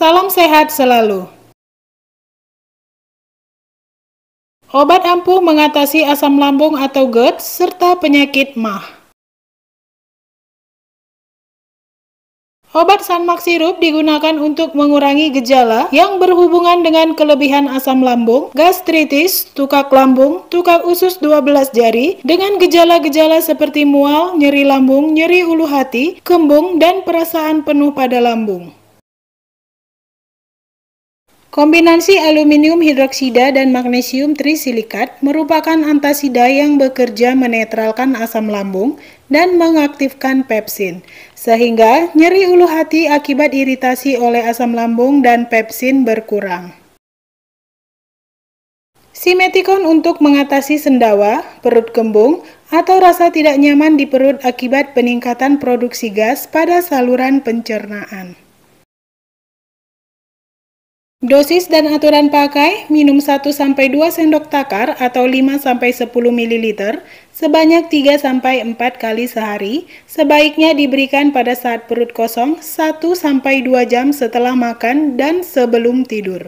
Salam sehat selalu. Obat ampuh mengatasi asam lambung atau GERD serta penyakit MAH. Obat sanmak sirup digunakan untuk mengurangi gejala yang berhubungan dengan kelebihan asam lambung, gastritis, tukak lambung, tukak usus 12 jari, dengan gejala-gejala seperti mual, nyeri lambung, nyeri ulu hati, kembung, dan perasaan penuh pada lambung. Kombinasi aluminium hidroksida dan magnesium trisilikat merupakan antasida yang bekerja menetralkan asam lambung dan mengaktifkan pepsin, sehingga nyeri ulu hati akibat iritasi oleh asam lambung dan pepsin berkurang. Simetikon untuk mengatasi sendawa, perut kembung, atau rasa tidak nyaman di perut akibat peningkatan produksi gas pada saluran pencernaan. Dosis dan aturan pakai, minum 1-2 sendok takar atau 5-10 ml sebanyak 3-4 kali sehari, sebaiknya diberikan pada saat perut kosong 1-2 jam setelah makan dan sebelum tidur.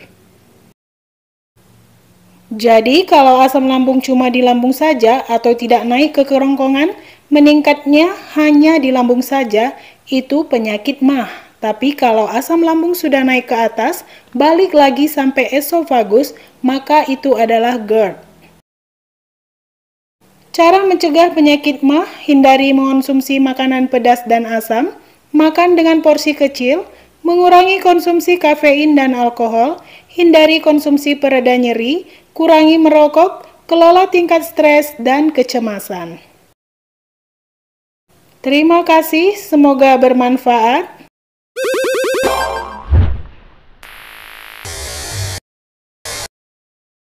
Jadi kalau asam lambung cuma di lambung saja atau tidak naik ke kerongkongan, meningkatnya hanya di lambung saja, itu penyakit mah. Tapi kalau asam lambung sudah naik ke atas, balik lagi sampai esofagus, maka itu adalah GERD. Cara mencegah penyakit mah, hindari mengonsumsi makanan pedas dan asam, makan dengan porsi kecil, mengurangi konsumsi kafein dan alkohol, hindari konsumsi pereda nyeri, kurangi merokok, kelola tingkat stres dan kecemasan. Terima kasih, semoga bermanfaat.